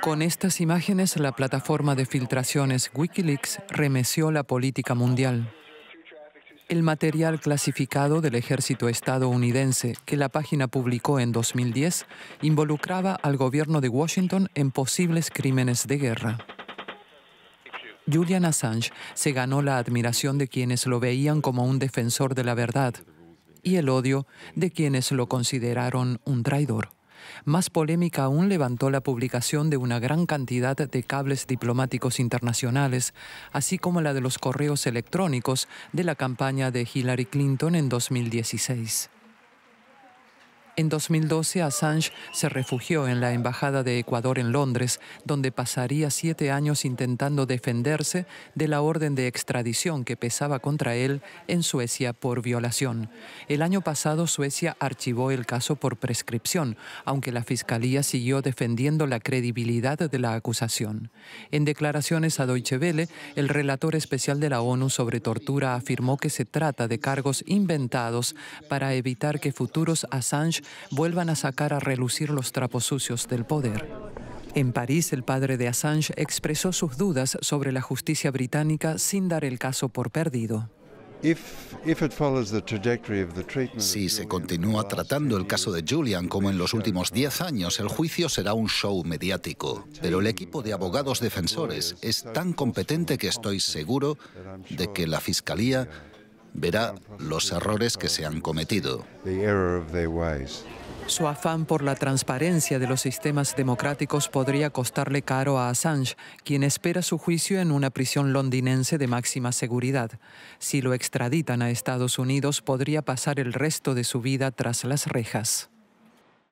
Con estas imágenes, la plataforma de filtraciones Wikileaks remeció la política mundial. El material clasificado del ejército estadounidense que la página publicó en 2010 involucraba al gobierno de Washington en posibles crímenes de guerra. Julian Assange se ganó la admiración de quienes lo veían como un defensor de la verdad y el odio de quienes lo consideraron un traidor. Más polémica aún levantó la publicación de una gran cantidad de cables diplomáticos internacionales, así como la de los correos electrónicos de la campaña de Hillary Clinton en 2016. En 2012, Assange se refugió en la Embajada de Ecuador en Londres, donde pasaría siete años intentando defenderse de la orden de extradición que pesaba contra él en Suecia por violación. El año pasado, Suecia archivó el caso por prescripción, aunque la Fiscalía siguió defendiendo la credibilidad de la acusación. En declaraciones a Deutsche Welle, el relator especial de la ONU sobre tortura afirmó que se trata de cargos inventados para evitar que futuros Assange vuelvan a sacar a relucir los trapos sucios del poder. En París, el padre de Assange expresó sus dudas sobre la justicia británica sin dar el caso por perdido. Si se continúa tratando el caso de Julian como en los últimos 10 años, el juicio será un show mediático. Pero el equipo de abogados defensores es tan competente que estoy seguro de que la Fiscalía verá los errores que se han cometido. Su afán por la transparencia de los sistemas democráticos podría costarle caro a Assange, quien espera su juicio en una prisión londinense de máxima seguridad. Si lo extraditan a Estados Unidos, podría pasar el resto de su vida tras las rejas.